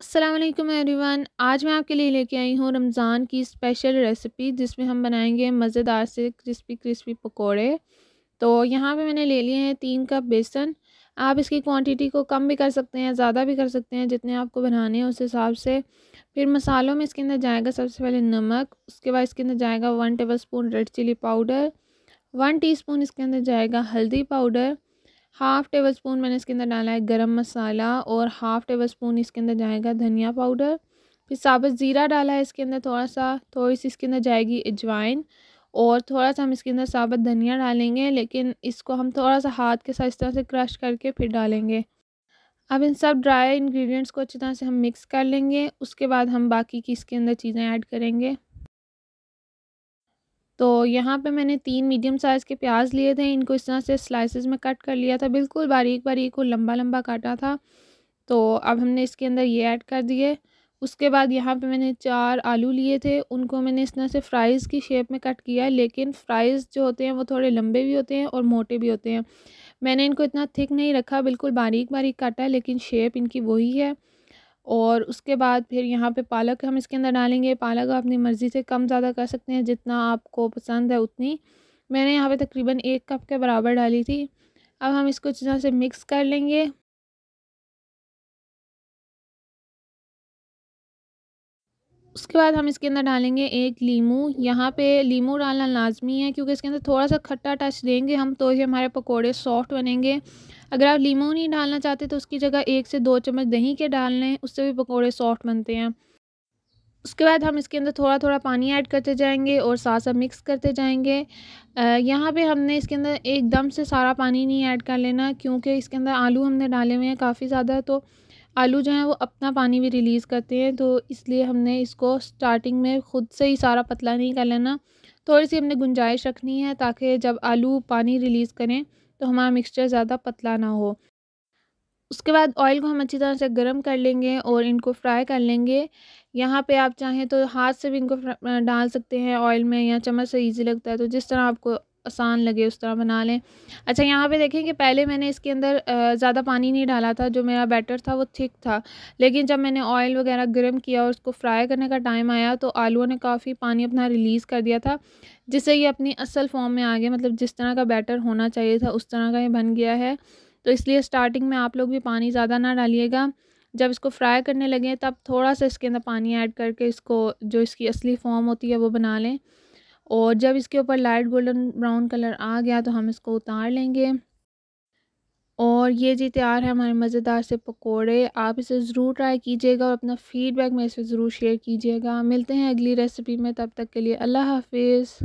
Aslam everyone आज मैं आपके लिए लेके आई हूँ रमज़ान की स्पेशल रेसिपी जिसमें हम बनाएंगे मज़ेदार से क्रिस्पी क्रिस्पी पकोड़े तो यहाँ पे मैंने ले लिए हैं तीन कप बेसन आप इसकी क्वांटिटी को कम भी कर सकते हैं ज़्यादा भी कर सकते हैं जितने आपको बनाने हैं उस हिसाब से फिर मसालों में इसके अंदर जाएगा सबसे पहले नमक उसके बाद इसके अंदर जाएगा one tablespoon red chilli powder one T इसके अंदर जाएगा हल्दी पाउडर हाफ़ टेबल स्पून मैंने इसके अंदर डाला है गरम मसाला और हाफ़ टेबल स्पून इसके अंदर जाएगा धनिया पाउडर फिर साबुत ज़ीरा डाला है इसके अंदर थोड़ा सा थोड़ी सी इसके अंदर जाएगी अजवाइन और थोड़ा सा हम इसके अंदर साबुत धनिया डालेंगे लेकिन इसको हम थोड़ा सा हाथ के साथ इस तरह से क्रश करके फिर डालेंगे अब इन सब ड्राई इन्ग्रीडियंट्स को अच्छी तरह से हम मिक्स कर लेंगे उसके बाद हम बाकी की इसके अंदर चीज़ें ऐड करेंगे तो यहाँ पे मैंने तीन मीडियम साइज़ के प्याज लिए थे इनको इस तरह से स्लाइसेस में कट कर लिया था बिल्कुल बारीक बारीक को लंबा लंबा काटा था तो अब हमने इसके अंदर ये ऐड कर दिए उसके बाद यहाँ पे मैंने चार आलू लिए थे उनको मैंने इस तरह से फ्राइज़ की शेप में कट किया है लेकिन फ्राइज़ जो होते हैं वो थोड़े लंबे भी होते हैं और मोटे भी होते हैं मैंने इनको इतना थिक नहीं रखा बिल्कुल बारीक बारीक काटा है लेकिन शेप इनकी वही है और उसके बाद फिर यहाँ पे पालक हम इसके अंदर डालेंगे पालक अपनी मर्ज़ी से कम ज़्यादा कर सकते हैं जितना आपको पसंद है उतनी मैंने यहाँ पे तकरीबन एक कप के बराबर डाली थी अब हम इसको अच्छी तरह से मिक्स कर लेंगे उसके बाद हम इसके अंदर डालेंगे एक लीमू यहाँ पे लीमू डालना लाजमी है क्योंकि इसके अंदर थोड़ा सा खट्टा टच देंगे हम तो ही हमारे पकोड़े सॉफ्ट बनेंगे अगर आप लीमू नहीं डालना चाहते तो उसकी जगह एक से दो चम्मच दही के डाल लें उससे भी पकौड़े सॉफ्ट बनते हैं उसके बाद हम इसके अंदर थोड़ा थोड़ा पानी ऐड करते जाएंगे और साथ साथ मिक्स करते जाएंगे यहाँ पे हमने इसके अंदर एकदम से सारा पानी नहीं ऐड कर लेना क्योंकि इसके अंदर आलू हमने डाले हुए हैं काफ़ी ज़्यादा तो आलू जो है वो अपना पानी भी रिलीज़ करते हैं तो इसलिए हमने इसको स्टार्टिंग में ख़ुद से ही सारा पतला नहीं कर लेना थोड़ी सी हमने गुंजाइश रखनी है ताकि जब आलू पानी रिलीज़ करें तो हमारा मिक्सचर ज़्यादा पतला ना हो उसके बाद ऑयल को हम अच्छी तरह से गर्म कर लेंगे और इनको फ्राई कर लेंगे यहाँ पे आप चाहें तो हाथ से भी इनको डाल सकते हैं ऑयल में या चम्मच से इजी लगता है तो जिस तरह आपको आसान लगे उस तरह बना लें अच्छा यहाँ पे देखें कि पहले मैंने इसके अंदर ज़्यादा पानी नहीं डाला था जो मेरा बैटर था वो थिक था लेकिन जब मैंने ऑयल वगैरह गर्म किया और उसको फ्राई करने का टाइम आया तो आलूओं ने काफ़ी पानी अपना रिलीज़ कर दिया था जिससे ये अपनी असल फॉर्म में आ गया मतलब जिस तरह का बैटर होना चाहिए था उस तरह का ये बन गया है तो इसलिए स्टार्टिंग में आप लोग भी पानी ज़्यादा ना डालिएगा जब इसको फ्राई करने लगे तब थोड़ा सा इसके अंदर पानी ऐड करके इसको जो इसकी असली फॉर्म होती है वो बना लें और जब इसके ऊपर लाइट गोल्डन ब्राउन कलर आ गया तो हम इसको उतार लेंगे और ये जी तैयार है हमारे मज़ेदार से पकोड़े आप इसे ज़रूर ट्राई कीजिएगा और अपना फ़ीडबैक मेरे से ज़रूर शेयर कीजिएगा मिलते हैं अगली रेसिपी में तब तक के लिए अल्लाह हाफिज़